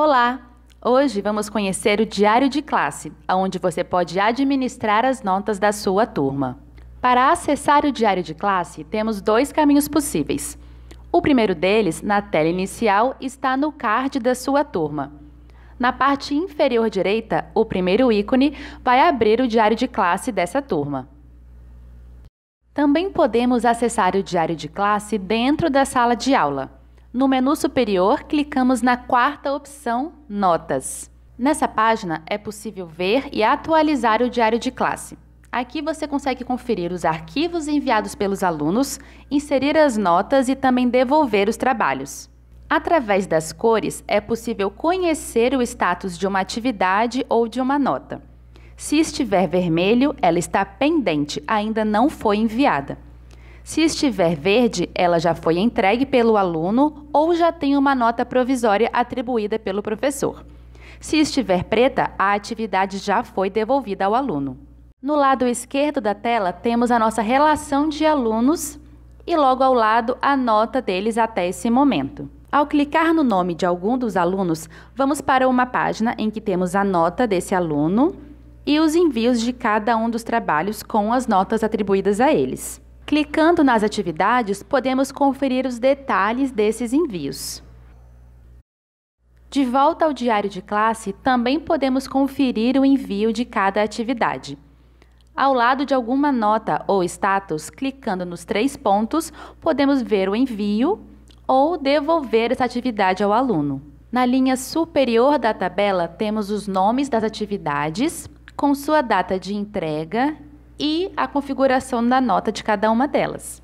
Olá! Hoje vamos conhecer o diário de classe, onde você pode administrar as notas da sua turma. Para acessar o diário de classe, temos dois caminhos possíveis. O primeiro deles, na tela inicial, está no card da sua turma. Na parte inferior direita, o primeiro ícone vai abrir o diário de classe dessa turma. Também podemos acessar o diário de classe dentro da sala de aula. No menu superior, clicamos na quarta opção, Notas. Nessa página é possível ver e atualizar o diário de classe. Aqui você consegue conferir os arquivos enviados pelos alunos, inserir as notas e também devolver os trabalhos. Através das cores, é possível conhecer o status de uma atividade ou de uma nota. Se estiver vermelho, ela está pendente, ainda não foi enviada. Se estiver verde, ela já foi entregue pelo aluno ou já tem uma nota provisória atribuída pelo professor. Se estiver preta, a atividade já foi devolvida ao aluno. No lado esquerdo da tela, temos a nossa relação de alunos e logo ao lado a nota deles até esse momento. Ao clicar no nome de algum dos alunos, vamos para uma página em que temos a nota desse aluno e os envios de cada um dos trabalhos com as notas atribuídas a eles. Clicando nas atividades, podemos conferir os detalhes desses envios. De volta ao diário de classe, também podemos conferir o envio de cada atividade. Ao lado de alguma nota ou status, clicando nos três pontos, podemos ver o envio ou devolver essa atividade ao aluno. Na linha superior da tabela, temos os nomes das atividades, com sua data de entrega e a configuração da nota de cada uma delas.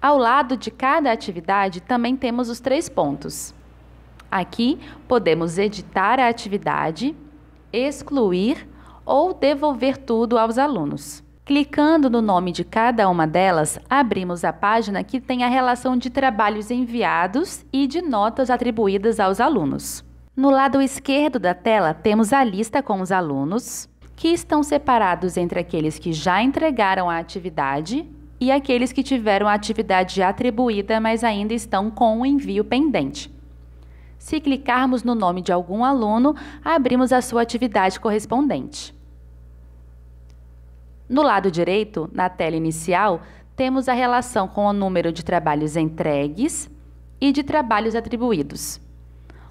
Ao lado de cada atividade também temos os três pontos. Aqui podemos editar a atividade, excluir ou devolver tudo aos alunos. Clicando no nome de cada uma delas, abrimos a página que tem a relação de trabalhos enviados e de notas atribuídas aos alunos. No lado esquerdo da tela, temos a lista com os alunos, que estão separados entre aqueles que já entregaram a atividade e aqueles que tiveram a atividade atribuída, mas ainda estão com o envio pendente. Se clicarmos no nome de algum aluno, abrimos a sua atividade correspondente. No lado direito, na tela inicial, temos a relação com o número de trabalhos entregues e de trabalhos atribuídos.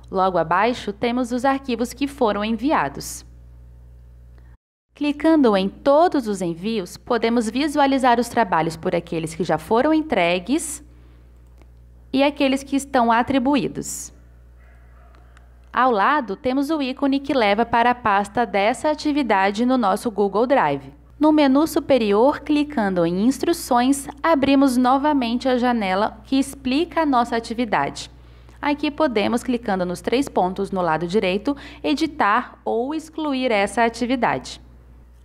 Logo abaixo, temos os arquivos que foram enviados. Clicando em todos os envios, podemos visualizar os trabalhos por aqueles que já foram entregues e aqueles que estão atribuídos. Ao lado, temos o ícone que leva para a pasta dessa atividade no nosso Google Drive. No menu superior, clicando em Instruções, abrimos novamente a janela que explica a nossa atividade. Aqui podemos, clicando nos três pontos no lado direito, editar ou excluir essa atividade.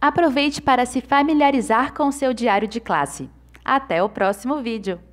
Aproveite para se familiarizar com o seu diário de classe. Até o próximo vídeo!